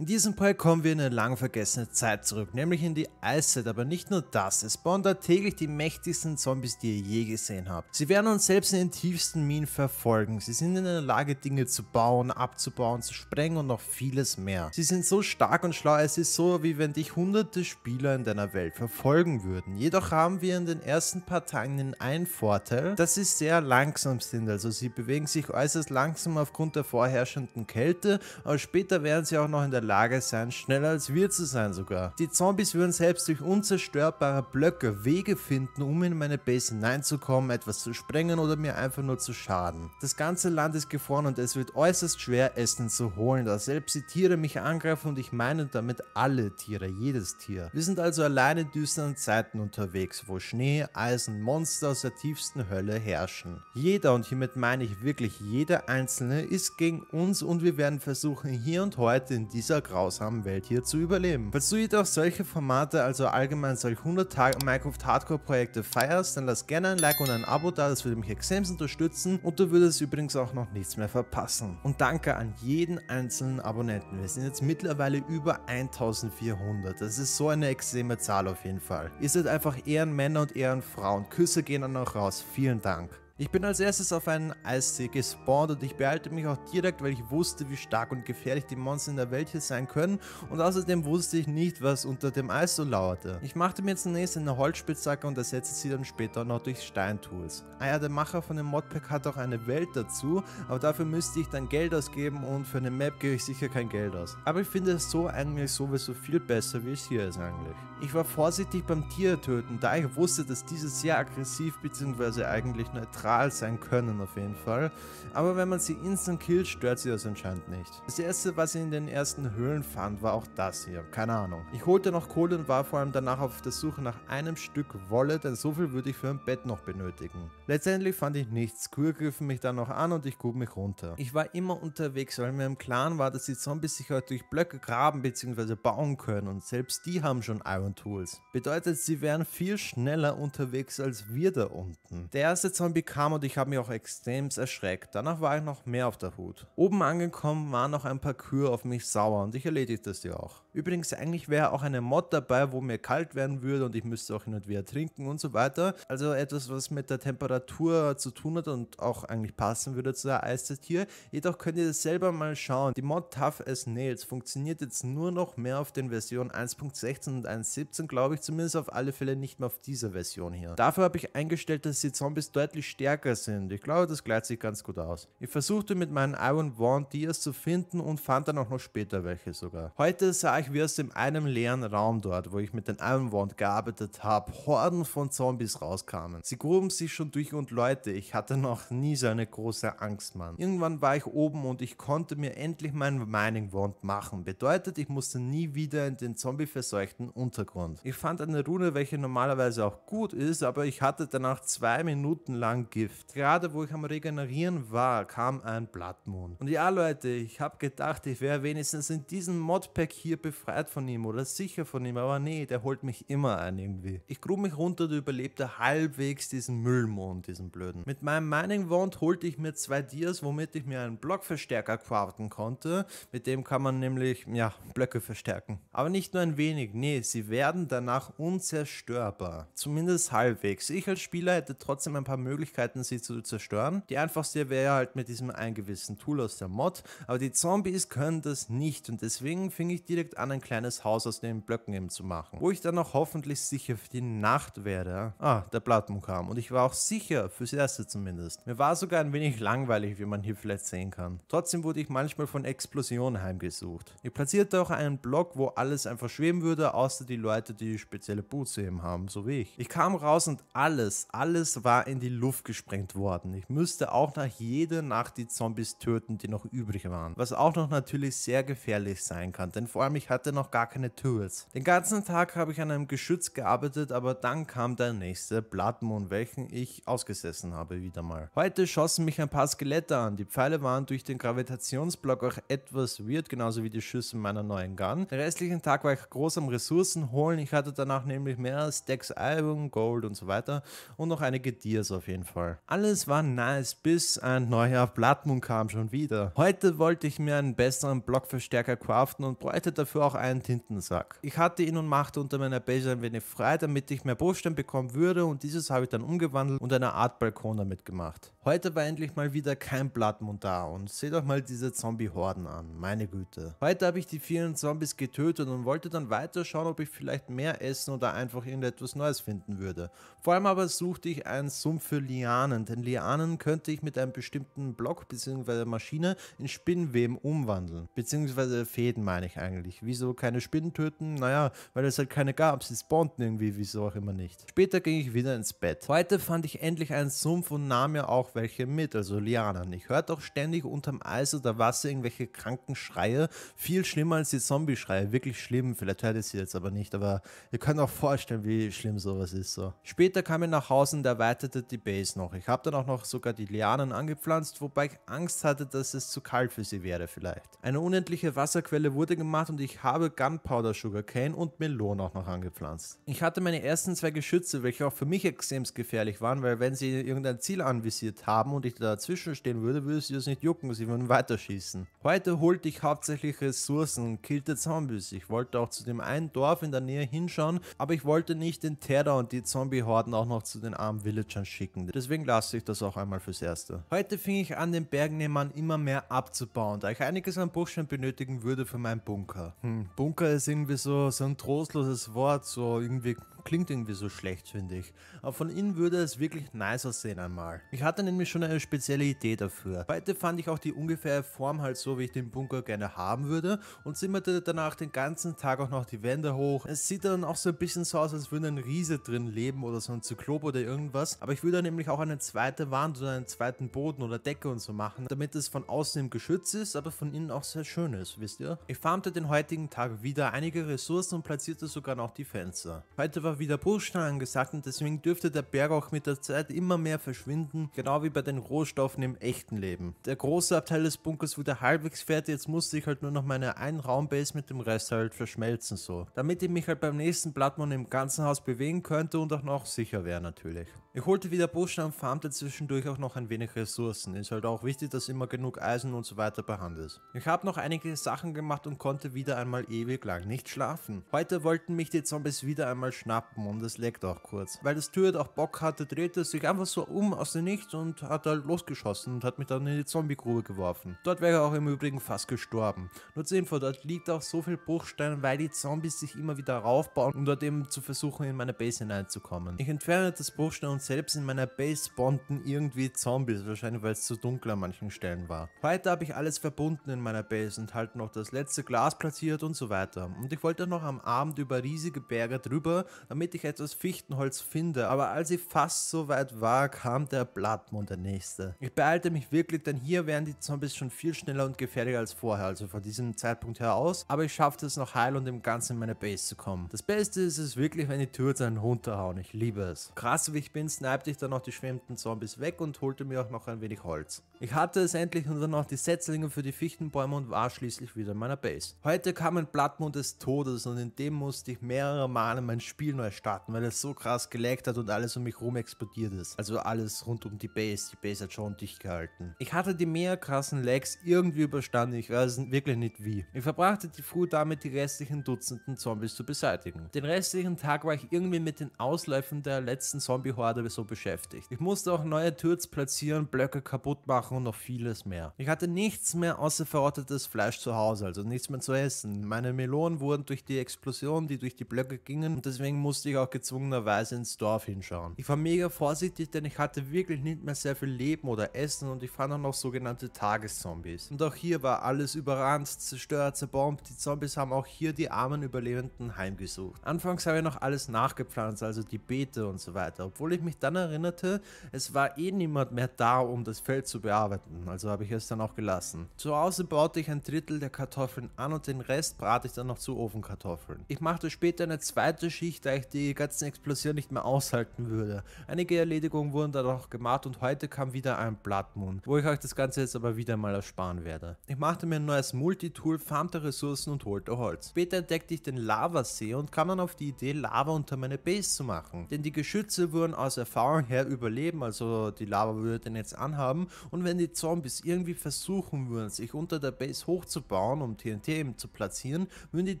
In diesem Projekt kommen wir in eine lang vergessene Zeit zurück, nämlich in die Eiszeit, aber nicht nur das, es spawnen da täglich die mächtigsten Zombies, die ihr je gesehen habt. Sie werden uns selbst in den tiefsten Minen verfolgen, sie sind in der Lage Dinge zu bauen, abzubauen, zu sprengen und noch vieles mehr. Sie sind so stark und schlau, es ist so, wie wenn dich hunderte Spieler in deiner Welt verfolgen würden. Jedoch haben wir in den ersten paar Tagen den einen Vorteil, dass sie sehr langsam sind, also sie bewegen sich äußerst langsam aufgrund der vorherrschenden Kälte, aber später werden sie auch noch in der Lage sein, schneller als wir zu sein sogar. Die Zombies würden selbst durch unzerstörbare Blöcke Wege finden, um in meine Base hineinzukommen, etwas zu sprengen oder mir einfach nur zu schaden. Das ganze Land ist gefroren und es wird äußerst schwer, Essen zu holen, da selbst die Tiere mich angreifen und ich meine damit alle Tiere, jedes Tier. Wir sind also alleine in düsteren Zeiten unterwegs, wo Schnee, Eisen, Monster aus der tiefsten Hölle herrschen. Jeder, und hiermit meine ich wirklich jeder Einzelne, ist gegen uns und wir werden versuchen, hier und heute in dieser dieser grausamen Welt hier zu überleben. Falls du jedoch solche Formate, also allgemein solch 100 Tage Minecraft Hardcore Projekte feierst, dann lass gerne ein Like und ein Abo da, das würde mich extrem unterstützen und du würdest übrigens auch noch nichts mehr verpassen. Und danke an jeden einzelnen Abonnenten. Wir sind jetzt mittlerweile über 1400. Das ist so eine extreme Zahl auf jeden Fall. Ihr seid einfach Ehrenmänner und Ehrenfrauen. Küsse gehen dann auch raus. Vielen Dank. Ich bin als erstes auf einen Eissee gespawnt und ich behalte mich auch direkt, weil ich wusste, wie stark und gefährlich die Monster in der Welt hier sein können und außerdem wusste ich nicht, was unter dem Eis so lauerte. Ich machte mir zunächst eine Holzspitzhacke und ersetzte sie dann später noch durch Steintools. Ah ja, der Macher von dem Modpack hat auch eine Welt dazu, aber dafür müsste ich dann Geld ausgeben und für eine Map gebe ich sicher kein Geld aus. Aber ich finde es so eigentlich sowieso viel besser, wie es hier ist eigentlich. Ich war vorsichtig beim Tier töten, da ich wusste, dass dieses sehr aggressiv bzw. eigentlich neutral brutal sein können auf jeden Fall. Aber wenn man sie instant killt, stört sie das anscheinend nicht. Das erste, was ich in den ersten Höhlen fand, war auch das hier. Keine Ahnung. Ich holte noch Kohle und war vor allem danach auf der Suche nach einem Stück Wolle, denn so viel würde ich für ein Bett noch benötigen. Letztendlich fand ich nichts. Kühe griffen mich dann noch an und ich grub mich runter. Ich war immer unterwegs, weil mir im Klaren war, dass die Zombies sich heute durch Blöcke graben bzw. bauen können und selbst die haben schon Iron Tools. Bedeutet, sie wären viel schneller unterwegs als wir da unten. Der erste Zombie kam und ich habe mich auch extrem erschreckt. Danach war ich noch mehr auf der Hut. Oben angekommen waren noch ein paar Kühe auf mich sauer und ich erledigte sie auch. Übrigens, eigentlich wäre auch eine Mod dabei, wo mir kalt werden würde und ich müsste auch hin und wieder trinken und so weiter. Also etwas, was mit der Temperatur zu tun hat und auch eigentlich passen würde zu der Eistastier. Jedoch könnt ihr das selber mal schauen. Die Mod Tough as Nails funktioniert jetzt nur noch mehr auf den Versionen 1.16 und 1.17, glaube ich, zumindest auf alle Fälle nicht mehr auf dieser Version hier. Dafür habe ich eingestellt, dass die Zombies deutlich stärker stärker sind. Ich glaube, das gleicht sich ganz gut aus. Ich versuchte mit meinen Iron Dias zu finden und fand dann auch noch später welche sogar. Heute sah ich wie aus dem einem leeren Raum dort, wo ich mit den Iron Wand gearbeitet habe, Horden von Zombies rauskamen. Sie gruben sich schon durch und Leute, ich hatte noch nie so eine große Angst, Mann. Irgendwann war ich oben und ich konnte mir endlich meinen Mining Wand machen. Bedeutet, ich musste nie wieder in den zombieverseuchten Untergrund. Ich fand eine Rune, welche normalerweise auch gut ist, aber ich hatte danach zwei Minuten lang Gift. Gerade wo ich am Regenerieren war, kam ein Blattmond. Und ja, Leute, ich habe gedacht, ich wäre wenigstens in diesem Modpack hier befreit von ihm oder sicher von ihm, aber nee, der holt mich immer ein irgendwie. Ich grub mich runter und überlebte halbwegs diesen Müllmond, diesen blöden. Mit meinem Mining Wand holte ich mir zwei Dias, womit ich mir einen Blockverstärker craften konnte. Mit dem kann man nämlich, ja, Blöcke verstärken. Aber nicht nur ein wenig, nee, sie werden danach unzerstörbar. Zumindest halbwegs. Ich als Spieler hätte trotzdem ein paar Möglichkeiten Möglichkeiten, sie zu zerstören. Die einfachste wäre halt mit diesem eingewissen Tool aus der Mod, aber die Zombies können das nicht und deswegen fing ich direkt an, ein kleines Haus aus den Blöcken eben zu machen, wo ich dann auch hoffentlich sicher für die Nacht werde. Ah, der Platten kam und ich war auch sicher, fürs Erste zumindest. Mir war sogar ein wenig langweilig, wie man hier vielleicht sehen kann. Trotzdem wurde ich manchmal von Explosionen heimgesucht. Ich platzierte auch einen Block, wo alles einfach schweben würde, außer die Leute, die spezielle Boots eben haben, so wie ich. Ich kam raus und alles, alles war in die Luft aufgesprengt worden. Ich müsste auch nach jeder Nacht die Zombies töten, die noch übrig waren. Was auch noch natürlich sehr gefährlich sein kann, denn vor allem ich hatte noch gar keine Tools. Den ganzen Tag habe ich an einem Geschütz gearbeitet, aber dann kam der nächste Blood Moon, welchen ich ausgesessen habe wieder mal. Heute schossen mich ein paar Skelette an. Die Pfeile waren durch den Gravitationsblock auch etwas weird, genauso wie die Schüsse meiner neuen Gun. Den restlichen Tag war ich groß am Ressourcen holen. Ich hatte danach nämlich mehr Stacks Album, Gold und so weiter und noch einige Deers auf jeden Fall. Fall. Alles war nice, bis ein neuer Bloodmoon kam schon wieder. Heute wollte ich mir einen besseren Blockverstärker craften und bräuchte dafür auch einen Tintensack. Ich hatte ihn und machte unter meiner Base ein wenig frei, damit ich mehr Bruchstein bekommen würde und dieses habe ich dann umgewandelt und eine Art Balkon damit gemacht. Heute war endlich mal wieder kein Bloodmoon da und seht doch mal diese Zombie-Horden an, meine Güte. Heute habe ich die vielen Zombies getötet und wollte dann weiterschauen, ob ich vielleicht mehr essen oder einfach irgendetwas Neues finden würde. Vor allem aber suchte ich einen Sumpf für Lian Lianen, denn Lianen könnte ich mit einem bestimmten Block bzw. Maschine in Spinnweben umwandeln, beziehungsweise Fäden meine ich eigentlich. Wieso keine Spinnen töten? Naja, weil es halt keine gab, sie spawnten irgendwie, wieso auch immer nicht. Später ging ich wieder ins Bett. Heute fand ich endlich einen Sumpf und nahm mir auch welche mit, also Lianen. Ich hörte auch ständig unterm Eis oder Wasser irgendwelche kranken Schreie, viel schlimmer als die Zombie-Schreie, wirklich schlimm, vielleicht hört ihr sie jetzt aber nicht, aber ihr könnt auch vorstellen, wie schlimm sowas ist so. Später kam ich nach Hause und erweiterte die Base noch. Ich habe dann auch noch sogar die Lianen angepflanzt, wobei ich Angst hatte, dass es zu kalt für sie wäre vielleicht. Eine unendliche Wasserquelle wurde gemacht und ich habe Gunpowder Sugarcane und Melon auch noch angepflanzt. Ich hatte meine ersten zwei Geschütze, welche auch für mich extrem gefährlich waren, weil wenn sie irgendein Ziel anvisiert haben und ich dazwischen stehen würde, würde sie das nicht jucken, sie würden weiterschießen. Heute holte ich hauptsächlich Ressourcen, und killte Zombies. Ich wollte auch zu dem einen Dorf in der Nähe hinschauen, aber ich wollte nicht den Terror und die Zombie-Horden auch noch zu den armen Villagern schicken. Deswegen deswegen lasse ich das auch einmal fürs Erste. Heute fing ich an, den Bergnehmern immer mehr abzubauen, da ich einiges an Buchstein benötigen würde für meinen Bunker. Hm, Bunker ist irgendwie so, so ein trostloses Wort, so irgendwie Klingt irgendwie so schlecht, finde ich. Aber von innen würde es wirklich nice aussehen einmal. Ich hatte nämlich schon eine spezielle Idee dafür. Heute fand ich auch die ungefähre Form halt so, wie ich den Bunker gerne haben würde und zimmerte danach den ganzen Tag auch noch die Wände hoch. Es sieht dann auch so ein bisschen so aus, als würde ein Riese drin leben oder so ein Zyklop oder irgendwas. Aber ich würde nämlich auch eine zweite Wand oder einen zweiten Boden oder Decke und so machen, damit es von außen im Geschütz ist, aber von innen auch sehr schön ist, wisst ihr? Ich farmte den heutigen Tag wieder einige Ressourcen und platzierte sogar noch die Fenster. Heute war einfach wieder Bruchstein angesagt und deswegen dürfte der Berg auch mit der Zeit immer mehr verschwinden, genau wie bei den Rohstoffen im echten Leben. Der große Abteil des Bunkers wurde halbwegs fertig, jetzt musste ich halt nur noch meine ein raum mit dem Rest halt verschmelzen so. Damit ich mich halt beim nächsten Blattmond im ganzen Haus bewegen könnte und auch noch sicher wäre natürlich. Ich holte wieder Bruchstein und farmte zwischendurch auch noch ein wenig Ressourcen. Ist halt auch wichtig, dass immer genug Eisen und so weiter behandelst. Ich habe noch einige Sachen gemacht und konnte wieder einmal ewig lang nicht schlafen. Heute wollten mich die Zombies wieder einmal schnappen schnappen und es leckt auch kurz. Weil das Stuart auch Bock hatte, drehte es sich einfach so um aus dem Nichts und hat halt losgeschossen und hat mich dann in die Zombiegrube geworfen. Dort wäre er auch im Übrigen fast gestorben. Nur zur Info, dort liegt auch so viel Bruchstein, weil die Zombies sich immer wieder raufbauen, um dort eben zu versuchen, in meine Base hineinzukommen. Ich entferne das Bruchstein und selbst in meiner Base spawnten irgendwie Zombies, wahrscheinlich weil es zu dunkel an manchen Stellen war. Heute habe ich alles verbunden in meiner Base und halt noch das letzte Glas platziert und so weiter. Und ich wollte noch am Abend über riesige Berge drüber, damit ich etwas Fichtenholz finde, aber als ich fast so weit war, kam der Blattmond, der nächste. Ich beeilte mich wirklich, denn hier wären die Zombies schon viel schneller und gefährlicher als vorher, also von diesem Zeitpunkt her aus, aber ich schaffte es noch heil und im Ganzen in meine Base zu kommen. Das Beste ist es wirklich, wenn die Türen einen runterhauen, ich liebe es. Krass wie ich bin, snipte ich dann noch die schwimmenden Zombies weg und holte mir auch noch ein wenig Holz. Ich hatte es endlich und dann noch die Setzlinge für die Fichtenbäume und war schließlich wieder in meiner Base. Heute kam ein Blattmond des Todes und in dem musste ich mehrere Male mein Spiel neu starten, weil es so krass gelaggt hat und alles um mich rum explodiert ist. Also alles rund um die Base. Die Base hat schon dicht gehalten. Ich hatte die mehr krassen Lags irgendwie überstanden. Ich weiß wirklich nicht wie. Ich verbrachte die Früh damit, die restlichen Dutzenden Zombies zu beseitigen. Den restlichen Tag war ich irgendwie mit den Ausläufen der letzten Zombie-Horde so beschäftigt. Ich musste auch neue Türs platzieren, Blöcke kaputt machen und noch vieles mehr. Ich hatte nichts mehr außer verrottetes Fleisch zu Hause, also nichts mehr zu essen. Meine Melonen wurden durch die Explosion, die durch die Blöcke gingen, und deswegen musste musste ich auch gezwungenerweise ins Dorf hinschauen. Ich war mega vorsichtig, denn ich hatte wirklich nicht mehr sehr viel Leben oder Essen und ich fand auch noch sogenannte Tageszombies. Und auch hier war alles überrannt, zerstört, zerbombt. Die Zombies haben auch hier die armen Überlebenden heimgesucht. Anfangs habe ich noch alles nachgepflanzt, also die Beete und so weiter. Obwohl ich mich dann erinnerte, es war eh niemand mehr da, um das Feld zu bearbeiten. Also habe ich es dann auch gelassen. Zu Hause baute ich ein Drittel der Kartoffeln an und den Rest brate ich dann noch zu Ofenkartoffeln. Ich machte später eine zweite Schicht, da ich vielleicht die ganzen Explosionen nicht mehr aushalten würde. Einige Erledigungen wurden dann auch gemacht und heute kam wieder ein Blood Moon, wo ich euch das Ganze jetzt aber wieder mal ersparen werde. Ich machte mir ein neues Multitool, farmte Ressourcen und holte Holz. Später entdeckte ich den Lavasee und kam dann auf die Idee, Lava unter meine Base zu machen. Denn die Geschütze würden aus Erfahrung her überleben, also die Lava würde den jetzt anhaben und wenn die Zombies irgendwie versuchen würden, sich unter der Base hochzubauen, um TNT eben zu platzieren, würden die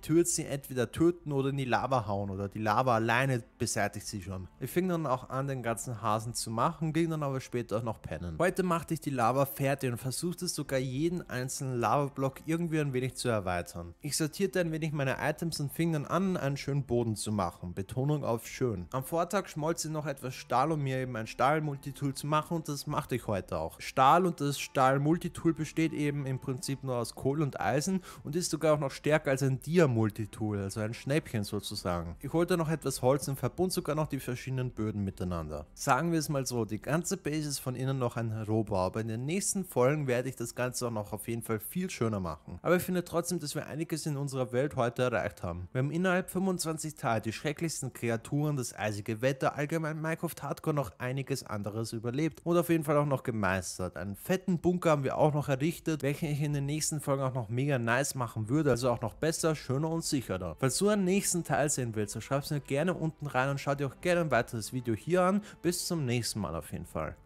Türzen entweder töten oder in die Lava hauen oder die Lava aber alleine beseitigt sie schon. Ich fing dann auch an, den ganzen Hasen zu machen, ging dann aber später noch pennen. Heute machte ich die Lava fertig und versuchte sogar jeden einzelnen Lava-Block irgendwie ein wenig zu erweitern. Ich sortierte ein wenig meine Items und fing dann an, einen schönen Boden zu machen. Betonung auf schön. Am Vortag schmolz ich noch etwas Stahl, um mir eben ein Stahl-Multitool zu machen und das machte ich heute auch. Stahl und das Stahl-Multitool besteht eben im Prinzip nur aus Kohle und Eisen und ist sogar auch noch stärker als ein Dia-Multitool, also ein Schnäppchen sozusagen. Ich holte noch etwas Holz und verbund sogar noch die verschiedenen Böden miteinander. Sagen wir es mal so, die ganze Base ist von innen noch ein Rohbau, aber in den nächsten Folgen werde ich das Ganze auch noch auf jeden Fall viel schöner machen. Aber ich finde trotzdem, dass wir einiges in unserer Welt heute erreicht haben. Wir haben innerhalb 25 Tage die schrecklichsten Kreaturen, das eisige Wetter, allgemein Minecraft Hardcore noch einiges anderes überlebt und auf jeden Fall auch noch gemeistert. Einen fetten Bunker haben wir auch noch errichtet, welchen ich in den nächsten Folgen auch noch mega nice machen würde, also auch noch besser, schöner und sicherer. Falls du einen nächsten Teil sehen willst, so dann schreib's mir gerne unten rein und schau dir auch gerne ein weiteres Video hier an. Bis zum nächsten Mal auf jeden Fall.